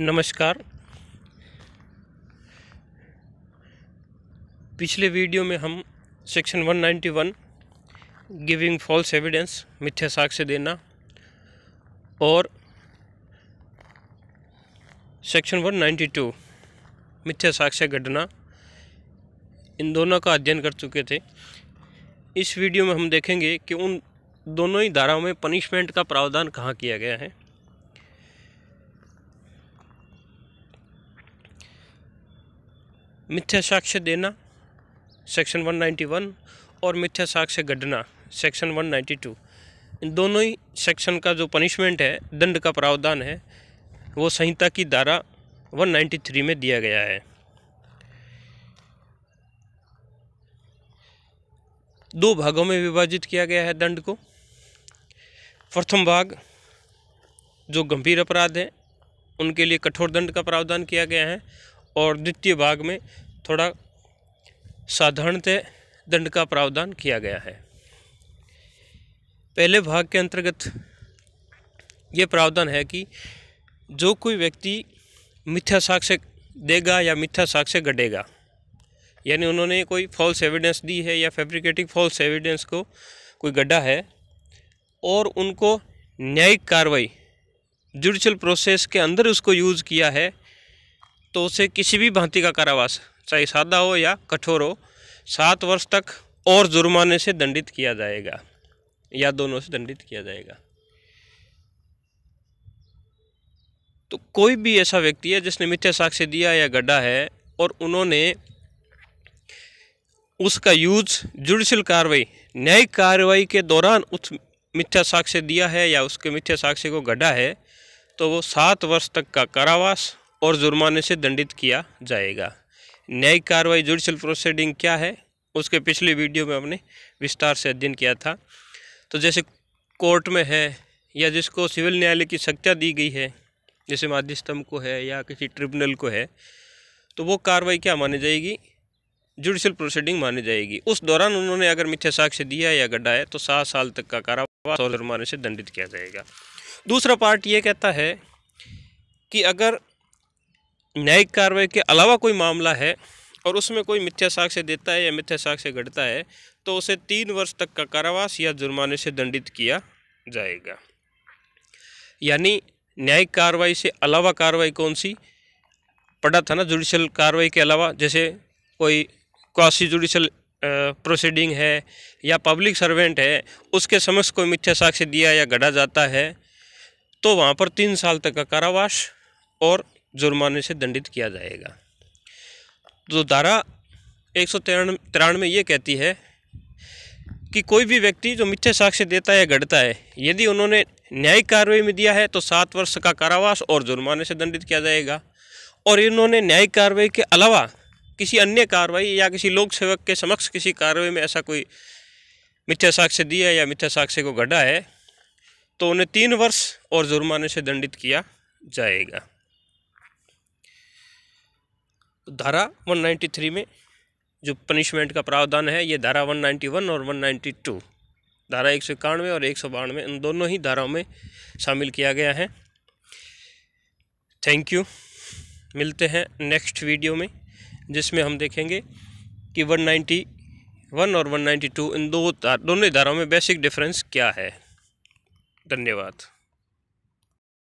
नमस्कार पिछले वीडियो में हम सेक्शन 191 गिविंग फॉल्स एविडेंस मिथ्या साक्ष्य देना और सेक्शन 192 मिथ्या साक्ष्य घटना इन दोनों का अध्ययन कर चुके थे इस वीडियो में हम देखेंगे कि उन दोनों ही धाराओं में पनिशमेंट का प्रावधान कहाँ किया गया है मिथ्या साक्ष्य देना सेक्शन 191 और मिथ्या साक्ष्य गढ़ना सेक्शन 192 इन दोनों ही सेक्शन का जो पनिशमेंट है दंड का प्रावधान है वो संहिता की धारा 193 में दिया गया है दो भागों में विभाजित किया गया है दंड को प्रथम भाग जो गंभीर अपराध है उनके लिए कठोर दंड का प्रावधान किया गया है और द्वितीय भाग में थोड़ा साधारणतः दंड का प्रावधान किया गया है पहले भाग के अंतर्गत ये प्रावधान है कि जो कोई व्यक्ति मिथ्या साक्ष्य देगा या मिथ्या साक्ष्य गढ़ेगा यानी उन्होंने कोई फॉल्स एविडेंस दी है या फैब्रिकेटिंग फॉल्स एविडेंस को कोई गड्ढा है और उनको न्यायिक कार्रवाई जुडिशल प्रोसेस के अंदर उसको यूज़ किया है तो उसे किसी भी भांति का कारावास चाहे सादा हो या कठोर हो सात वर्ष तक और जुर्माने से दंडित किया जाएगा या दोनों से दंडित किया जाएगा तो कोई भी ऐसा व्यक्ति है जिसने मिथ्या साक्ष्य दिया या गड्ढा है और उन्होंने उसका यूज जुडिशल कार्रवाई न्यायिक कार्रवाई के दौरान उस मिथ्या साक्ष्य दिया है या उसके मिथ्या साक्ष्य को गड्ढा है तो वो सात वर्ष तक का कारावास और जुर्माने से दंडित किया जाएगा न्यायिक कार्रवाई जुडिशल प्रोसीडिंग क्या है उसके पिछले वीडियो में हमने विस्तार से अध्ययन किया था तो जैसे कोर्ट में है या जिसको सिविल न्यायालय की सख्ता दी गई है जैसे माध्यस्तम को है या किसी ट्रिब्यूनल को है तो वो कार्रवाई क्या मानी जाएगी जुडिशल प्रोसीडिंग मानी जाएगी उस दौरान उन्होंने अगर मिथ्या साक्ष्य दिया या गडाया तो सात साल तक का कारावास और जुर्माने से दंडित किया जाएगा दूसरा पार्ट ये कहता है कि अगर न्यायिक कार्रवाई के अलावा कोई मामला है और उसमें कोई मिथ्या साक्ष्य देता है या मिथ्या साक्ष्य घटता है तो उसे तीन वर्ष तक का कारावास या जुर्माने से दंडित किया जाएगा यानी न्यायिक कार्रवाई से अलावा कार्रवाई कौन सी पड़ा था ना जुडिशल कार्रवाई के अलावा जैसे कोई क्वासी जुडिशल प्रोसीडिंग है या पब्लिक सर्वेंट है उसके समक्ष कोई मिथ्या साक्ष्य दिया या गढ़ा जाता है तो वहाँ पर तीन साल तक का कारावास और जुर्माने से दंडित किया जाएगा तो धारा एक सौ तिरानवे ये कहती है कि कोई भी व्यक्ति जो मिथ्या साक्ष्य देता है गढ़ता है यदि उन्होंने न्यायिक कार्रवाई में दिया है तो सात वर्ष का कारावास और जुर्माने से दंडित किया जाएगा और इन्होंने न्यायिक कार्रवाई के अलावा किसी अन्य कार्रवाई या किसी लोक सेवक के समक्ष किसी कार्रवाई में ऐसा कोई मिथ्या साक्ष्य दिया या मिथ्या साक्ष्य को गढ़ा है तो उन्हें तीन वर्ष और जुर्माने से दंडित किया जाएगा धारा 193 में जो पनिशमेंट का प्रावधान है ये धारा 191 और 192 धारा एक सौ इक्यानवे और एक सौ बानवे इन दोनों ही धाराओं में शामिल किया गया है थैंक यू मिलते हैं नेक्स्ट वीडियो में जिसमें हम देखेंगे कि 191 और 192 इन दो दोनों धाराओं में बेसिक डिफरेंस क्या है धन्यवाद